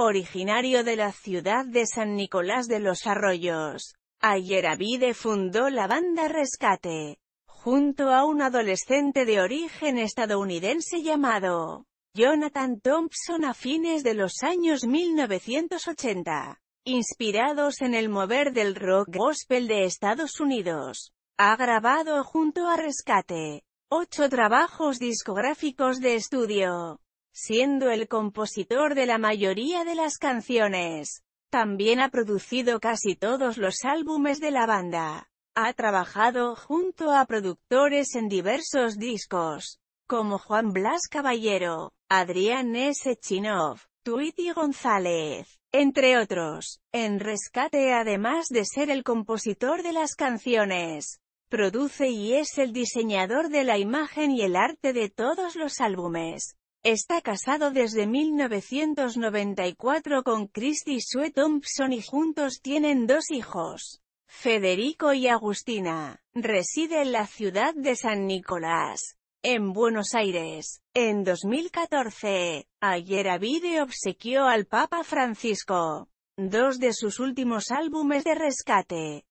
originario de la ciudad de San Nicolás de los Arroyos. Ayer fundó la banda Rescate, junto a un adolescente de origen estadounidense llamado Jonathan Thompson a fines de los años 1980, inspirados en el mover del rock gospel de Estados Unidos. Ha grabado junto a Rescate, ocho trabajos discográficos de estudio, siendo el compositor de la mayoría de las canciones. También ha producido casi todos los álbumes de la banda. Ha trabajado junto a productores en diversos discos, como Juan Blas Caballero, Adrián S. Chinov, Tuiti González, entre otros. En Rescate además de ser el compositor de las canciones, produce y es el diseñador de la imagen y el arte de todos los álbumes. Está casado desde 1994 con Christy Sue Thompson y juntos tienen dos hijos, Federico y Agustina. Reside en la ciudad de San Nicolás, en Buenos Aires. En 2014, Ayeravide obsequió al Papa Francisco dos de sus últimos álbumes de rescate.